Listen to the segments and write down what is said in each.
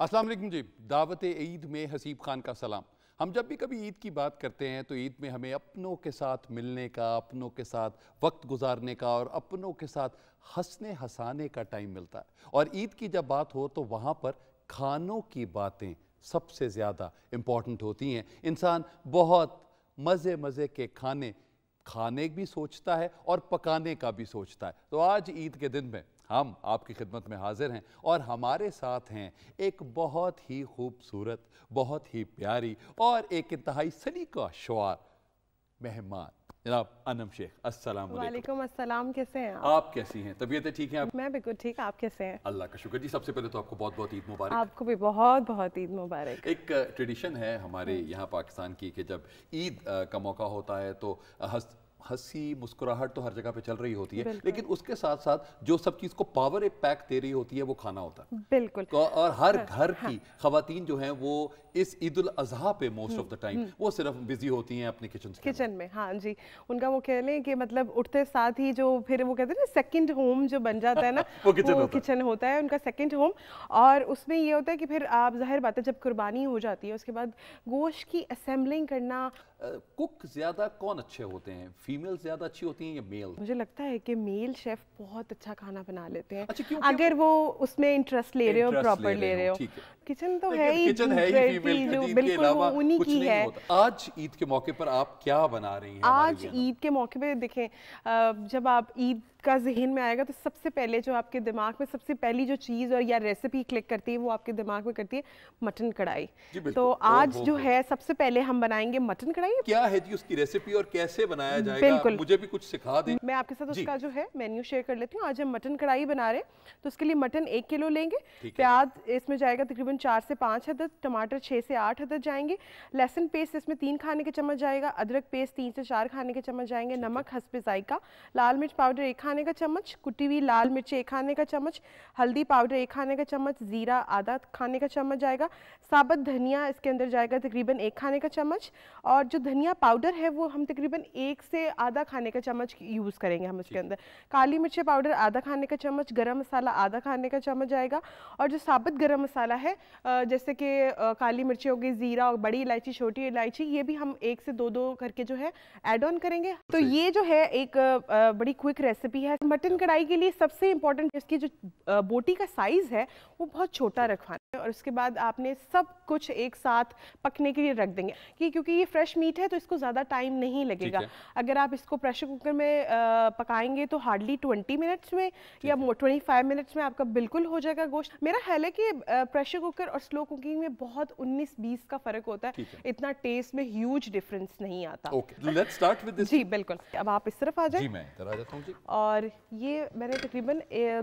वालेकुम जी दावत ईद में हसीब खान का सलाम हम जब भी कभी ईद की बात करते हैं तो ईद में हमें अपनों के साथ मिलने का अपनों के साथ वक्त गुजारने का और अपनों के साथ हंसने हंसाने का टाइम मिलता है और ईद की जब बात हो तो वहाँ पर खानों की बातें सबसे ज़्यादा इम्पॉर्टेंट होती हैं इंसान बहुत मज़े मज़े के खाने खाने भी सोचता है और पकाने का भी सोचता है तो आज ईद के दिन में हम आपकी खिदमत में हाजिर हैं और हमारे साथ हैं एक बहुत ही खूबसूरत बहुत ही प्यारी और एक इंतहाई सनी का शुआर मेहमान जनाब अनम शेख अस्सलाम वालेकुम अस्सलाम कैसे हैं आप, आप कैसी हैं तबीयत ठीक है आप मैं बिल्कुल ठीक आप कैसे हैं अल्लाह का शुक्र जी सबसे पहले तो आपको बहुत बहुत ईद मुबारक आपको भी बहुत बहुत ईद मुबारक एक ट्रेडिशन है हमारे हम्म। यहाँ पाकिस्तान की कि जब ईद का मौका होता है तो हस्त हंसी मुस्कुराहट तो हर जगह पे चल रही होती है लेकिन उसके साथ साथ जो सब चीज को पावर एक पैक दे रही होती है वो खाना होता है बिल्कुल तो और हर हाँ, घर की हाँ। खातन जो है वो इस ईद उल अजहा पे मोस्ट ऑफ द टाइम वो सिर्फ बिजी होती हैं अपने किचन किचन में हाँ जी उनका वो कह लें कि मतलब उठते साथ ही जो फिर वो कहते हैं ना सेकेंड होम जो बन जाता है ना वो किचन किचन होता है उनका सेकेंड होम और उसमें ये होता है कि फिर आप जाहिर बात है जब कुर्बानी हो जाती है उसके बाद गोश्त की असेंबलिंग करना कुक ज्यादा कौन अच्छे होते हैं फीमेल ज्यादा अच्छी होती हैं या मेल मुझे लगता है कि मेल शेफ बहुत अच्छा खाना बना लेते हैं अच्छा, क्यों, अगर क्यों? वो उसमें इंटरेस्ट ले रहे हो प्रॉपर ले रहे हो किचन तो है ही किचन है ही फीमेल जो बिल्कुल उन्हीं की है आज ईद के मौके पर आप क्या बना रही हैं आज ईद के मौके पर देखें जब आप ईद का जहन में आएगा तो सबसे पहले जो आपके दिमाग में सबसे पहली जो चीज़ और या रेसिपी क्लिक करती है वो आपके दिमाग में करती है मटन कढ़ाई तो आज जो है सबसे पहले हम बनाएंगे मटन कढ़ाई क्या है जी उसकी रेसिपी और कैसे बनाया जाएगा बिल्कुल मुझे भी कुछ सिखा दें मैं आपके साथ उसका जो है मेन्यू शेयर कर लेती हूँ आज हम मटन कढ़ाई बना रहे हैं तो उसके लिए मटन एक किलो लेंगे प्याज इसमें जाएगा तकरीबन चार से पाँच हदद टमाटर छः से आठ हदद जाएंगे लहसुन पेस्ट इसमें तीन खाने के चम्मच जाएगा अदरक पेस्ट तीन से चार खाने के चम्मच जाएंगे नमक हंसपे जायका लाल मिर्च पाउडर एक खाने का चम्मच कुटी हुई लाल मिर्च एक खाने का चम्मच हल्दी पाउडर एक खाने का चम्मच ज़ीरा आधा खाने का चम्मच जाएगा साबुत धनिया इसके अंदर जाएगा तकरीबन एक खाने का चम्मच और जो धनिया पाउडर है वो हम तकरीबन एक से आधा खाने का चम्मच यूज़ करेंगे हम उसके अंदर काली मिर्च पाउडर आधा खाने का चम्मच गर्म मसाला आधा खाने का चम्मच जाएगा और जो साबुत गर्म मसाला है जैसे कि काली मिर्ची हो गई ज़ीरा और बड़ी इलायची छोटी इलायची ये भी हम एक से दो दो करके जो है एड ऑन करेंगे तो ये जो है एक बड़ी quick recipe we have mutton kadhai के लिए सबसे इम्पॉर्टेंट इसकी जो बोटी का साइज़ है वो बहुत छोटा रखवाना है और उसके बाद आपने सब कुछ एक साथ पकने के लिए रख देंगे कि क्योंकि ये फ्रेश मीट है तो इसको ज़्यादा टाइम नहीं लगेगा अगर आप इसको प्रेशर कुकर में पकाएंगे तो हार्डली ट्वेंटी मिनट्स में या ट्वेंटी फाइव मिनट्स में आपका बिल्कुल हो जाएगा गोश्त मेरा ख्याल है कि प्रेशर कुकर और स्लो कुकिंग में बहुत उन्नीस बीस का फ़र्क होता है इतना टेस्ट में ह्यूज डिफरेंस नहीं आता तो जी बिल्कुल अब आप इस तरफ आ जाए और ये मैंने तकरीबन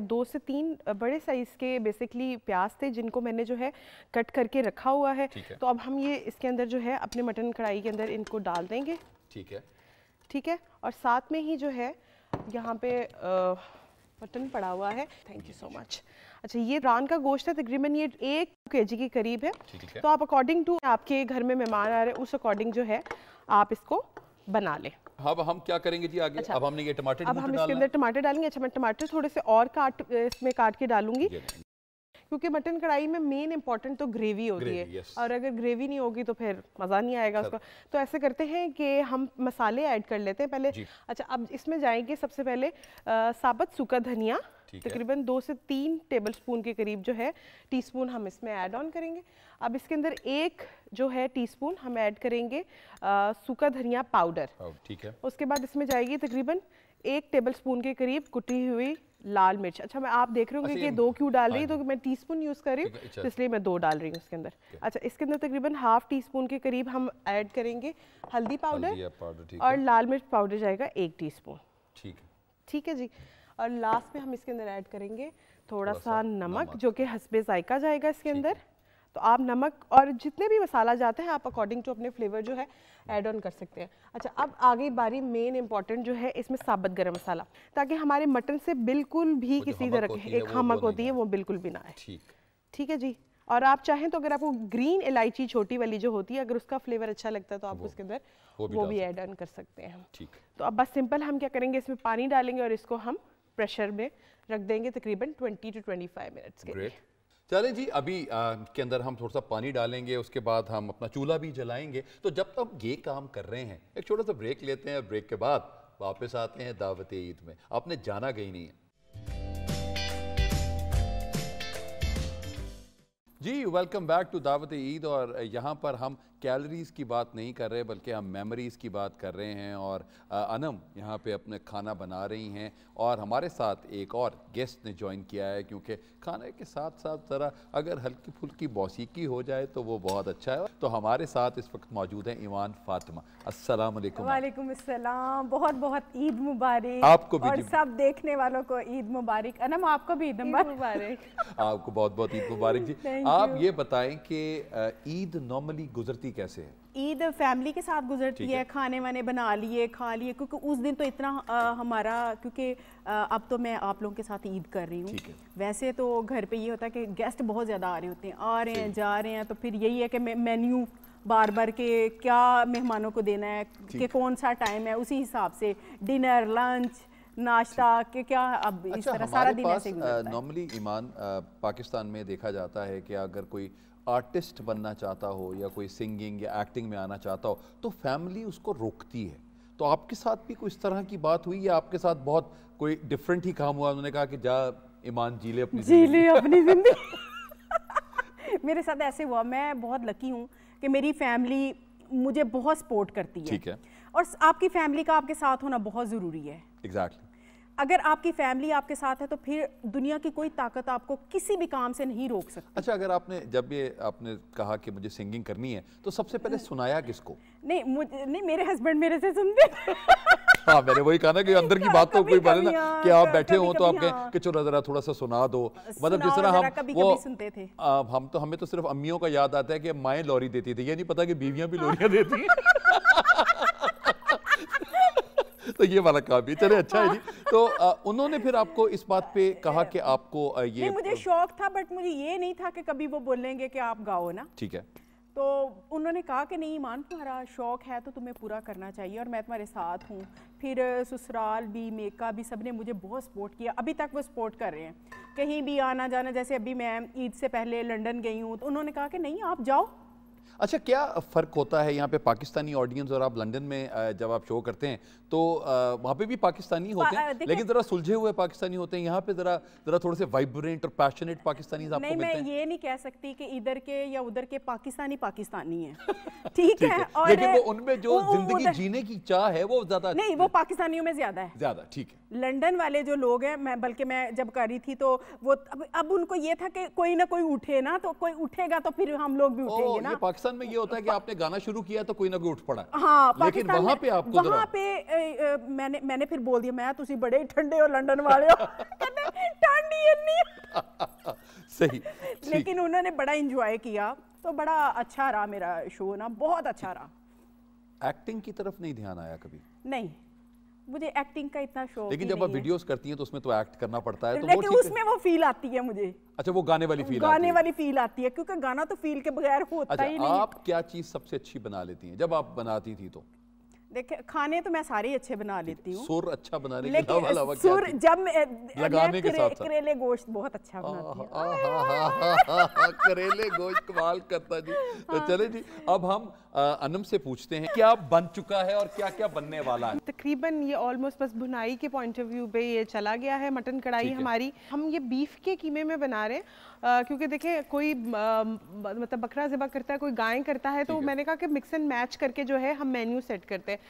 दो से तीन बड़े साइज़ के बेसिकली प्याज थे जिनको मैंने जो है कट करके रखा हुआ है, है। तो अब हम ये इसके अंदर जो है अपने मटन कढ़ाई के अंदर इनको डाल देंगे ठीक है ठीक है और साथ में ही जो है यहाँ पे मटन पड़ा हुआ है थैंक यू सो मच अच्छा ये रान का गोश्त है तकरीबन ये एक के जी के करीब है तो आप अकॉर्डिंग टू आपके घर में मेहमान आ रहे हैं उस अकॉर्डिंग जो है आप इसको बना लें हाँ हम क्या करेंगे जी आगे अच्छा, अब हमने ये टमाटर अब हम इसके अंदर टमाटर डालेंगे अच्छा मैं टमाटर थोड़े से और काट इसमें काट के डालूंगी क्योंकि मटन कढ़ाई में मेन इंपॉर्टेंट तो ग्रेवी होती है और अगर ग्रेवी नहीं होगी तो फिर मज़ा नहीं आएगा उसको तो ऐसे करते हैं कि हम मसाले ऐड कर लेते हैं पहले अच्छा अब इसमें जाएंगे सबसे पहले साबत सूखा धनिया तकरीबन दो से तीन टेबल स्पून के करीब जो है टीस्पून हम इसमें ऐड ऑन करेंगे अब इसके अंदर एक जो है टीस्पून हम ऐड करेंगे सूखा धनिया पाउडर ठीक है उसके बाद इसमें जाएगी तकरीबन एक टेबल स्पून के करीब कुटी हुई लाल मिर्च अच्छा मैं आप देख रहे होंगे अच्छा, कि दो क्यों डाल रही हूँ तो मैं टी स्पून यूज़ कर रही हूँ तो इसलिए मैं दो डाल रही हूँ इसके अंदर अच्छा इसके अंदर तकरीबन हाफ टी स्पून के करीब हम ऐड करेंगे हल्दी पाउडर और लाल मिर्च पाउडर जाएगा एक टी स्पून ठीक है ठीक है जी और लास्ट में हम इसके अंदर ऐड करेंगे थोड़ा सा नमक, नमक जो कि हसबे जायका जाएगा इसके अंदर तो आप नमक और जितने भी मसाला जाते हैं आप अकॉर्डिंग टू अपने फ्लेवर जो है ऐड ऑन कर सकते हैं अच्छा अब आगे बारी मेन इम्पॉर्टेंट जो है इसमें साबत गरम मसाला ताकि हमारे मटन से बिल्कुल भी किसी तरह एक हमक होती है वो बिल्कुल भी ना आए ठीक है जी और आप चाहें तो अगर आपको ग्रीन इलायची छोटी वाली जो होती है अगर उसका फ्लेवर अच्छा लगता है तो आप उसके अंदर वो भी, भी ऐड ऑन कर सकते हैं तो अब बस सिंपल हम क्या करेंगे इसमें पानी डालेंगे और इसको हम प्रेशर में रख देंगे तकरीबन 20 टू 25 मिनट्स के लिए चले जी अभी आ, के अंदर हम थोड़ा सा पानी डालेंगे उसके बाद हम अपना चूल्हा भी जलाएंगे तो जब तक ये काम कर रहे हैं एक छोटा सा ब्रेक लेते हैं ब्रेक के बाद वापस आते हैं दावत ईद में आपने जाना गई नहीं है जी वेलकम बैक टू दावत ईद और यहाँ पर हम कैलरीज़ की बात नहीं कर रहे बल्कि हम मेमोरीज़ की बात कर रहे हैं और अनम यहाँ पे अपने खाना बना रही हैं और हमारे साथ एक और गेस्ट ने ज्वाइन किया है क्योंकि खाने के साथ साथ ज़रा अगर हल्की फुल्की मौसीकी हो जाए तो वो बहुत अच्छा है तो हमारे साथ इस वक्त मौजूद हैं ईमान फातिमा असल वालेकाम बहुत बहुत ईद मुबारक आपको भी और सब देखने वालों को ईद मुबारक अनम आपको भी ईद मुबारक आपको बहुत बहुत ईद मुबारक जी आप ये बताएं कि ईद नॉर्मली गुजरती फैमिली कैसे है ईद फैमिली के साथ गुजरती है, है खाने वाने बना लिए खा लिए क्योंकि उस दिन तो इतना आ, हमारा क्योंकि अब तो मैं आप लोगों के साथ ईद कर रही हूँ वैसे तो घर पे ये होता है कि गेस्ट बहुत ज़्यादा आ रहे होते हैं आ रहे हैं जा रहे हैं तो फिर यही है कि मेन्यू बार बार के क्या मेहमानों को देना है कि कौन सा टाइम है उसी हिसाब से डिनर लंच नाश्ता के क्या अब अच्छा, इस तरह सारा दिन ऐसे नॉर्मली ईमान पाकिस्तान में देखा जाता है कि अगर कोई आर्टिस्ट बनना चाहता हो या कोई सिंगिंग या एक्टिंग में आना चाहता हो तो फैमिली उसको रोकती है तो आपके साथ भी कोई इस तरह की बात हुई या आपके साथ बहुत कोई डिफरेंट ही काम हुआ उन्होंने कहा कि जा ईमान जी ले अपनी जी ले अपनी जिंदगी मेरे साथ ऐसे हुआ मैं बहुत लकी हूँ कि मेरी फैमिली मुझे बहुत सपोर्ट करती है ठीक है और आपकी फैमिली का आपके साथ होना बहुत ज़रूरी है एग्जैक्टली exactly. अगर आपकी फैमिली आपके साथ है तो फिर दुनिया की कोई ताकत आपको किसी भी काम से नहीं रोक सकती अच्छा अगर आपने जब ये आपने कहा कि मुझे सिंगिंग करनी है तो सबसे पहले सुनाया किसको नहीं मुझे नहीं मेरे हस्बैंड मेरे से सुनते हाँ मैंने वही कहा ना कि अंदर की बात तो कोई बात ना हाँ, कि आप बैठे हो तो आप कहें हाँ। कि चलो जरा थोड़ा सा सुना दो मतलब जिस तरह हम कभी वो कभी सुनते थे हम तो हमें तो सिर्फ अम्मियों का याद आता है कि माएँ लॉरी देती थी ये नहीं पता कि बीवियां भी हाँ। लोरियां देती हैं तो ये वाला काम भी चले अच्छा है जी तो आ, उन्होंने फिर आपको इस बात पे कहा कि आपको ये नहीं, मुझे शौक था बट मुझे ये नहीं था कि कभी वो बोलेंगे कि आप गाओ ना ठीक है तो उन्होंने कहा कि नहीं ईमान तुम्हारा शौक है तो तुम्हें पूरा करना चाहिए और मैं तुम्हारे साथ हूँ फिर ससुराल भी मेका भी सब ने मुझे बहुत सपोर्ट किया अभी तक वो सपोर्ट कर रहे हैं कहीं भी आना जाना जैसे अभी मैं ईद से पहले लंदन गई हूँ तो उन्होंने कहा कि नहीं आप जाओ अच्छा क्या फ़र्क होता है यहाँ पे पाकिस्तानी ऑडियंस और आप लंदन में जब आप शो करते हैं तो वहाँ पे भी पाकिस्तानी होते हैं लेकिन ज़रा सुलझे हुए पाकिस्तानी होते हैं यहाँ पे ज़रा ज़रा थोड़े से वाइब्रेंट और पैशनेट पाकिस्तानी आपको नहीं, मिलते मैं हैं। ये नहीं कह सकती कि इधर के या उधर के पाकिस्तानी पाकिस्तानी है ठीक है और लेकिन वो उनमें जो जिंदगी जीने की चाह है वो ज़्यादा नहीं वो पाकिस्तानियों में ज़्यादा है ज़्यादा ठीक है लंदन वाले जो लोग हैं मैं बल्कि मैं जब कर रही थी तो वो अब, अब उनको ये था कि कोई ना कोई उठे ना तो कोई उठेगा तो फिर हम लोग भी उठेंगे ना पाकिस्तान में ये होता है कि आपने गाना शुरू किया तो कोई ना कोई उठ पड़ा हाँ लेकिन वहाँ पे आपको वहाँ पे मैंने मैंने फिर बोल दिया मैं तुम बड़े ठंडे हो लंडन वाले हो ठंड सही लेकिन उन्होंने बड़ा इंजॉय किया तो बड़ा अच्छा रहा मेरा शो ना बहुत अच्छा रहा एक्टिंग की तरफ नहीं ध्यान आया कभी नहीं मुझे एक्टिंग का इतना शौक लेकिन जब आप वीडियोस करती हैं तो उसमें तो एक्ट करना पड़ता है तो लेकिन वो उसमें वो फील आती है मुझे अच्छा वो गाने वाली फील गाने वाली फील आती है क्योंकि गाना तो फील के बगैर होता अच्छा, ही नहीं आप क्या चीज सबसे अच्छी बना लेती हैं जब आप बनाती थी तो देखे खाने तो मैं सारे अच्छे बना लेती हूँ सुर अच्छा बनाने लेकिन के अलावा सुर जब लगाने के साथ करेले गोश्त बहुत अच्छा बनाती हूँ करेले गोश्त कमाल करता जी तो हाँ। चले जी अब हम अनम से पूछते हैं क्या बन चुका है और क्या क्या बनने वाला है तकरीबन ये ऑलमोस्ट बस भुनाई के पॉइंट ऑफ व्यू पे ये चला गया है मटन कढ़ाई हमारी हम ये बीफ के कीमे में बना रहे हैं क्योंकि देखिए कोई मतलब बकरा जबा करता है कोई गाय करता है तो मैंने कहा कि मिक्स एंड मैच करके जो है हम मेन्यू सेट करते हैं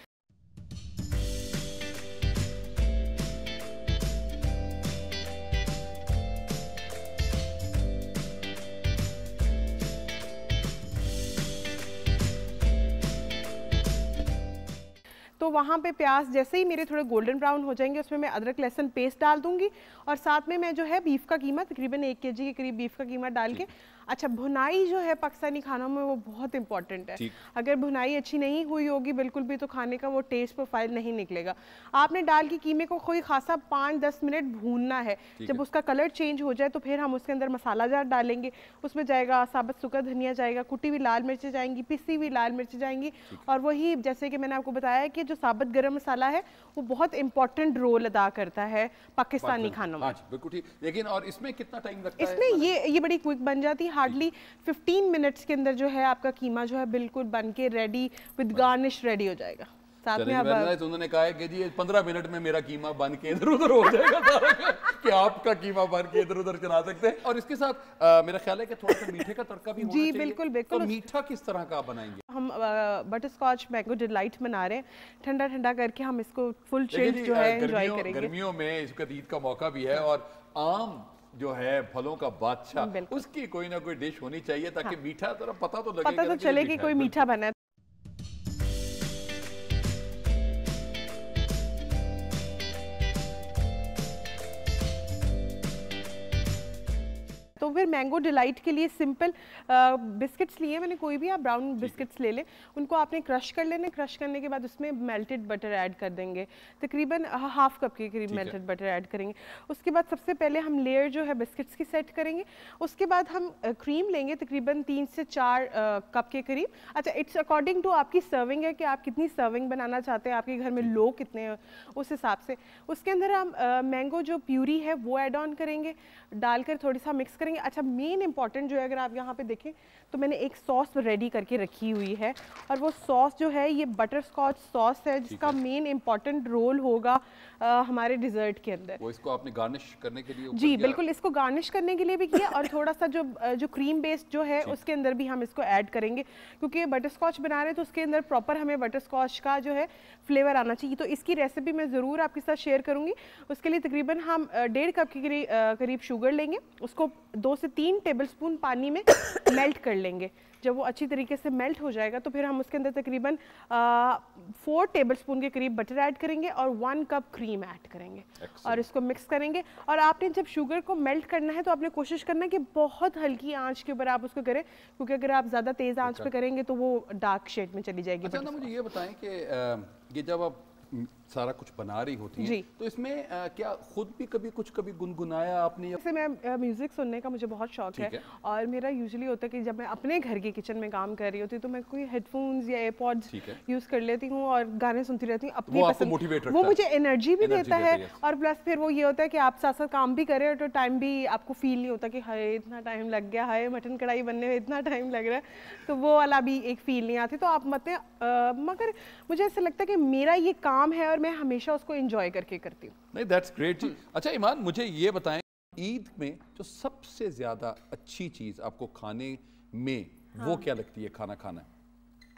तो वहाँ पे प्याज जैसे ही मेरे थोड़े गोल्डन ब्राउन हो जाएंगे उसमें मैं अदरक लहसन पेस्ट डाल दूंगी और साथ में मैं जो है बीफ का कीमत तकरीबन एक के जी के करीब बीफ का कीमत डाल के अच्छा भुनाई जो है पाकिस्तानी खानों में वो बहुत इंपॉर्टेंट है अगर भुनाई अच्छी नहीं हुई होगी बिल्कुल भी तो खाने का वो टेस्ट प्रोफाइल नहीं निकलेगा आपने दाल की कीमे को कोई खासा पाँच दस मिनट भूनना है जब उसका कलर चेंज हो जाए तो फिर हम उसके अंदर मसाला जार डालेंगे उसमें जाएगा साबत सूखा धनिया जाएगा कुटी हुई लाल मिर्चें जाएंगी पिसी हुई लाल मिर्चें जाएंगी और वही जैसे कि मैंने आपको बताया कि जो साबत गर्म मसाला है वो बहुत इंपॉर्टेंट रोल अदा करता है पाकिस्तानी खानों में हाँ बिल्कुल ठीक लेकिन और इसमें कितना टाइम लगता है इसमें मतलब ये ये बड़ी क्विक बन जाती है हार्डली 15 मिनट्स के अंदर जो है आपका कीमा जो है बिल्कुल बन के रेडी विद गार्निश रेडी हो जाएगा तो उन्होंने कहा है कि जी पंद्रह मिनट में मेरा कीमा बन के इधर उधर हो जाएगा कि आपका कीमा बन के इधर उधर चला सकते हैं और इसके साथ आ, मेरा ख्याल है कि थोड़ा सा मीठे का तड़का भी जी बिल्कुल बिल्कुल तो मीठा किस तरह का बनाएंगे हम बटर स्कॉच मैंगो डिलाइट बना रहे हैं ठंडा ठंडा करके हम इसको फुल जो है गर्मियों में इसका ईद का मौका भी है और आम जो है फलों का बादशाह उसकी कोई ना कोई डिश होनी चाहिए ताकि हाँ। मीठा तो पता तो लगे पता तो चले कि कोई मीठा बना है है मैंगो डिलाइट के लिए सिंपल बिस्किट्स लिए मैंने कोई भी आप ब्राउन बिस्किट्स ले लें उनको आपने क्रश कर लेने क्रश करने के बाद उसमें मेल्टेड बटर ऐड कर देंगे तकरीबन हाफ कप के करीब मेल्टेड बटर ऐड करेंगे उसके बाद सबसे पहले हम लेयर जो है बिस्किट्स की सेट करेंगे उसके बाद हम क्रीम लेंगे तकरीबन तीन से चार कप के करीब अच्छा इट्स अकॉर्डिंग टू आपकी सर्विंग है कि आप कितनी सर्विंग बनाना चाहते हैं आपके घर में लोग कितने उस हिसाब से उसके अंदर हम मैंगो जो प्यूरी है वो एड ऑन करेंगे डालकर थोड़ी सा मिक्स करेंगे अच्छा अच्छा मेन इंपॉर्टेंट जो है अगर आप यहाँ पे देखें तो मैंने एक सॉस रेडी करके रखी हुई है और वो सॉस जो है ये बटर स्कॉच सॉस है जिसका मेन इंपॉर्टेंट रोल होगा आ, हमारे डिजर्ट के अंदर वो इसको आपने गार्निश करने के लिए जी बिल्कुल इसको गार्निश करने के लिए भी किया और थोड़ा सा जो जो क्रीम बेस्ड जो है उसके अंदर भी हम इसको ऐड करेंगे क्योंकि बटर स्कॉच बना रहे हैं तो उसके अंदर प्रॉपर हमें बटर स्कॉच का जो है फ्लेवर आना चाहिए तो इसकी रेसिपी मैं ज़रूर आपके साथ शेयर करूँगी उसके लिए तकरीबन हम डेढ़ कप के करीब शुगर लेंगे उसको दो से से तीन टेबलस्पून पानी में मेल्ट कर लेंगे जब वो अच्छी तरीके से मेल्ट हो जाएगा तो फिर हम उसके अंदर तकरीबन फोर टेबल स्पून के करीब बटर ऐड करेंगे और वन कप क्रीम ऐड करेंगे Excellent. और इसको मिक्स करेंगे और आपने जब शुगर को मेल्ट करना है तो आपने कोशिश करना कि बहुत हल्की आंच के ऊपर आप उसको करें क्योंकि अगर आप ज़्यादा तेज़ आँच पर करेंगे तो वो डार्क शेड में चली जाएगी अच्छा, तो मुझे ये बताएं कि ये जब आप सारा कुछ बना रही होती है तो इसमें आ, क्या खुद भी कभी कुछ कभी गुनगुनाया आपने या... मैं म्यूज़िक सुनने का मुझे बहुत शौक है।, है और मेरा यूजुअली होता है कि जब मैं अपने घर की किचन में काम कर रही होती हूँ तो मैं कोई हेडफोन्स या एयरपॉड्स यूज़ कर लेती हूँ और गाने सुनती रहती हूँ अपनी पसंद वो मुझे एनर्जी भी देता है और प्लस फिर वो ये होता है कि आप साथ साथ काम भी करें तो टाइम भी आपको फील नहीं होता कि हाय इतना टाइम लग गया हाय मटन कढ़ाई बनने में इतना टाइम लग रहा है तो वो वाला भी एक फील नहीं आती तो आप मत मगर मुझे ऐसा लगता है कि मेरा ये काम है और मैं हमेशा उसको इंजॉय करके करती हूँ नहीं दैट्स ग्रेट जी अच्छा ईमान मुझे ये बताएं ईद में जो सबसे ज़्यादा अच्छी चीज़ आपको खाने में हाँ। वो क्या लगती है खाना खाना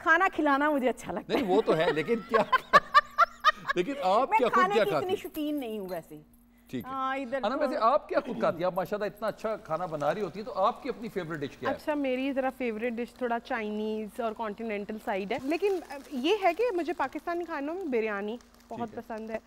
खाना खिलाना मुझे अच्छा लगता है नहीं वो तो है लेकिन क्या लेकिन आप मैं क्या खाने क्या की इतनी शौकीन नहीं हूँ वैसे ठीक है हाँ, तो वैसे आप क्या खुद खाती है आप माशाल्लाह इतना अच्छा खाना बना रही होती है तो आपकी अपनी फेवरेट डिश क्या अच्छा है? मेरी ज़रा फेवरेट डिश थोड़ा चाइनीज़ और कॉन्टिनेंटल साइड है लेकिन ये है कि मुझे पाकिस्तानी खानों में बिरयानी बहुत पसंद है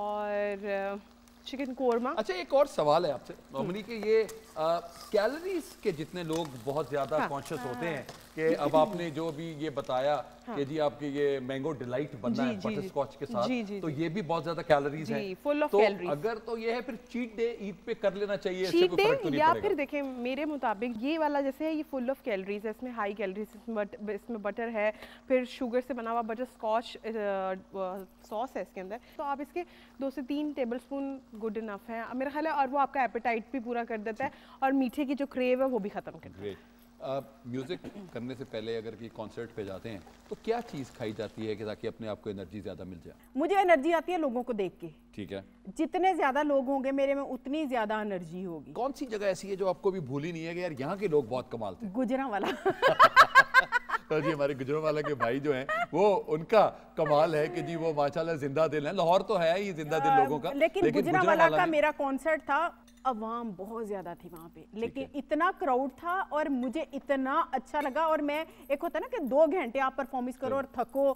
और चिकन कोरमा अच्छा एक और सवाल है आपसे हम्म। ये कैलोरीज के जितने लोग बहुत ज़्यादा कॉन्शियस हाँ। होते हाँ। हैं कि अब आपने जो भी ये बताया हाँ। कि जी आपके ये मैंगो डिलाइट बनना है बटर स्कॉच के साथ जी, जी, तो ये भी बहुत ज्यादा कैलोरीज हैं फुल ऑफ तो कैलोरीज अगर तो ये है फिर चीट डे ईद पे कर लेना चाहिए चीट डे तो या फिर देखें मेरे मुताबिक ये वाला जैसे है ये फुल ऑफ कैलोरीज है इसमें हाई कैलोरीज इसमें बटर है फिर शुगर से बना हुआ बटर स्कॉच सॉस है इसके अंदर तो आप इसके दो से तीन टेबल स्पून गुड इनफ है मेरा ख्याल है और वो आपका एपेटाइट भी पूरा कर देता है और मीठे की जो क्रेव है वो भी खत्म कर देता है म्यूज़िक करने से पहले अगर कि कॉन्सर्ट पे जाते हैं तो क्या चीज़ खाई जाती है कि ताकि अपने आप को एनर्जी ज़्यादा मिल जाए मुझे एनर्जी आती है लोगों को देख के ठीक है जितने ज़्यादा लोग होंगे मेरे में उतनी ज़्यादा एनर्जी होगी कौन सी जगह ऐसी है जो आपको भी भूली नहीं है कि यार यहाँ के लोग बहुत कमाल थे गुजरा वाला तो जी हमारे गुजरों वाला के भाई जो हैं वो उनका कमाल है कि जी वो माशाल्लाह जिंदा दिल है लाहौर तो है ही जिंदा दिल लोगों का लेकिन, लेकिन गुजरा वाला, वाला का मेरा कॉन्सर्ट था अवाम बहुत ज़्यादा थी वहाँ पे लेकिन इतना क्राउड था और मुझे इतना अच्छा लगा और मैं एक होता ना कि दो घंटे आप परफॉर्मेंस करो और थको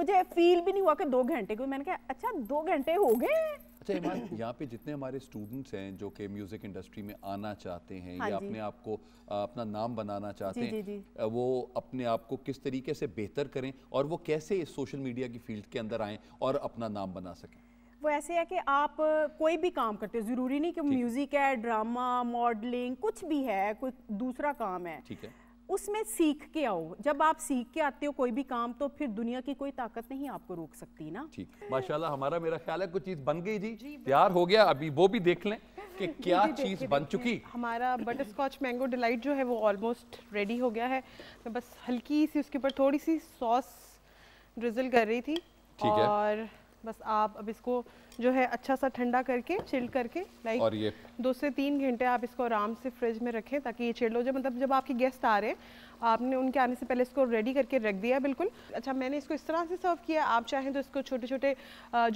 मुझे फील भी नहीं हुआ कि दो घंटे को मैंने कहा अच्छा दो घंटे हो गए अच्छा इमान यहाँ पे जितने हमारे स्टूडेंट्स हैं जो कि म्यूजिक इंडस्ट्री में आना चाहते हैं हाँ या अपने आप को अपना नाम बनाना चाहते जी, हैं जी, जी. वो अपने आप को किस तरीके से बेहतर करें और वो कैसे इस सोशल मीडिया की फील्ड के अंदर आएँ और अपना नाम बना सकें वो ऐसे है कि आप कोई भी काम करते हो ज़रूरी नहीं कि म्यूज़िक है ड्रामा मॉडलिंग कुछ भी है कोई दूसरा काम है ठीक है उसमें सीख के आओ जब आप सीख के आते हो कोई भी काम तो फिर दुनिया की कोई ताकत नहीं आपको रोक सकती ना ठीक माशाल्लाह हमारा मेरा ख्याल है कुछ चीज बन गई जी, तैयार हो गया अभी वो भी देख लें कि क्या चीज बन चुकी हमारा बटर स्कॉच मैंगो डिलाइट जो है वो ऑलमोस्ट रेडी हो गया है मैं बस हल्की सी उसके ऊपर थोड़ी सी सॉस ड्रिजल कर रही थी और बस आप अब इसको जो है अच्छा सा ठंडा करके चिल्ड करके लाइक और ये दो से तीन घंटे आप इसको आराम से फ्रिज में रखें ताकि ये चिल्ड हो जाए मतलब जब आपके गेस्ट आ रहे हैं आपने उनके आने से पहले इसको रेडी करके रख दिया बिल्कुल अच्छा मैंने इसको इस तरह से सर्व किया आप चाहें तो इसको छोटे छोटे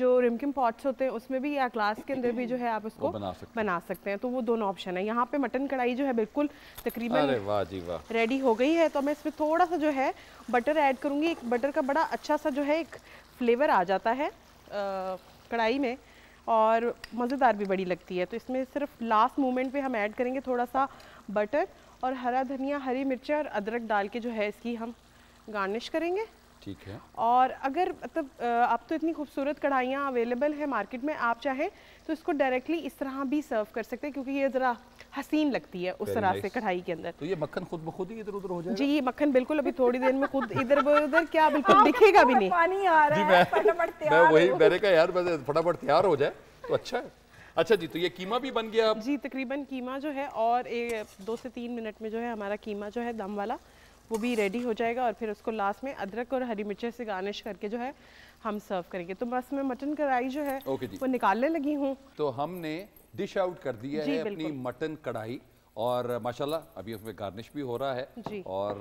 जो रिमकिम पॉट्स होते हैं उसमें भी या ग्लास के अंदर भी जो है आप उसको बना सकते, बना सकते हैं तो वो दोनों ऑप्शन है यहाँ पे मटन कढ़ाई जो है बिल्कुल तकरीबन रेडी हो गई है तो मैं इसमें थोड़ा सा जो है बटर ऐड करूँगी एक बटर का बड़ा अच्छा सा जो है एक फ्लेवर आ जाता है कढ़ाई में और मज़ेदार भी बड़ी लगती है तो इसमें सिर्फ लास्ट मोमेंट पे हम ऐड करेंगे थोड़ा सा बटर और हरा धनिया हरी मिर्च और अदरक डाल के जो है इसकी हम गार्निश करेंगे ठीक है और अगर मतलब आप तो इतनी खूबसूरत कढ़ाइयाँ अवेलेबल है मार्केट में आप चाहें तो इसको डायरेक्टली इस तरह भी सर्व कर सकते हैं क्योंकि ये ज़रा हसीन लगती है उस तरह से कढ़ाई के अंदर तो ये मक्खन खुद ब खुद ही इधर उधर हो जाएगा जी ये मक्खन बिल्कुल अभी थोड़ी देर में खुद इधर उधर क्या बिल्कुल दिखेगा भी नहीं पानी आ रहा है मैं वही मेरे का यार फटाफट तैयार हो जाए तो अच्छा है अच्छा जी तो ये कीमा भी बन गया अब जी तकरीबन कीमा जो है और ए, दो से तीन मिनट में जो है हमारा कीमा जो है दम वाला वो भी रेडी हो जाएगा और फिर उसको लास्ट में अदरक और हरी मिर्च से गार्निश करके जो है हम सर्व करेंगे तो बस मैं मटन कढ़ाई जो है वो निकालने लगी हूँ तो हमने डिश आउट कर दिया है अपनी मटन कढ़ाई और माशाल्लाह अभी उसमें गार्निश भी हो रहा है जी और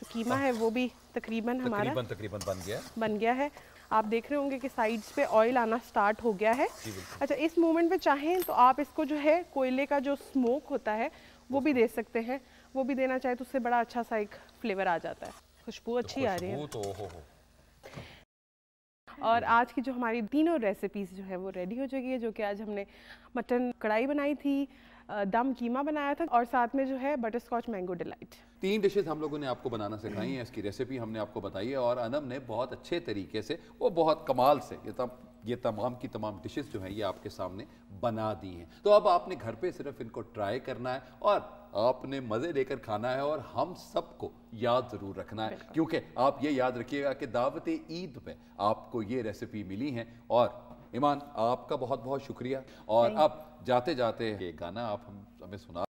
तो कीमा है वो भी तकरीबन हमारा तकरीबन बन गया बन गया है आप देख रहे होंगे कि साइड्स पे ऑयल आना स्टार्ट हो गया है अच्छा इस मोमेंट पे चाहें तो आप इसको जो है कोयले का जो स्मोक होता है वो भी दे सकते हैं वो भी देना चाहे तो उससे बड़ा अच्छा सा एक फ्लेवर आ जाता है खुशबू अच्छी तो आ रही है तो हो हो। और आज की जो हमारी तीनों रेसिपीज़ जो है वो रेडी हो चुकी है जो कि आज हमने मटन कढ़ाई बनाई थी दम कीमा बनाया था और साथ में जो है बटर स्कॉच मैंगो डिलाइट तीन डिशेस हम लोगों ने आपको बनाना सिखाई हैं इसकी रेसिपी हमने आपको बताई है और अनम ने बहुत अच्छे तरीके से वो बहुत कमाल से ये तो ये तमाम की तमाम डिशेस जो हैं ये आपके सामने बना दी हैं तो अब आपने घर पे सिर्फ इनको ट्राई करना है और आपने मज़े लेकर खाना है और हम सबको याद ज़रूर रखना है क्योंकि आप ये याद रखिएगा कि दावत ईद पे आपको ये रेसिपी मिली है और ईमान आपका बहुत बहुत शुक्रिया और अब जाते जाते ये गाना आप हम हमें सुना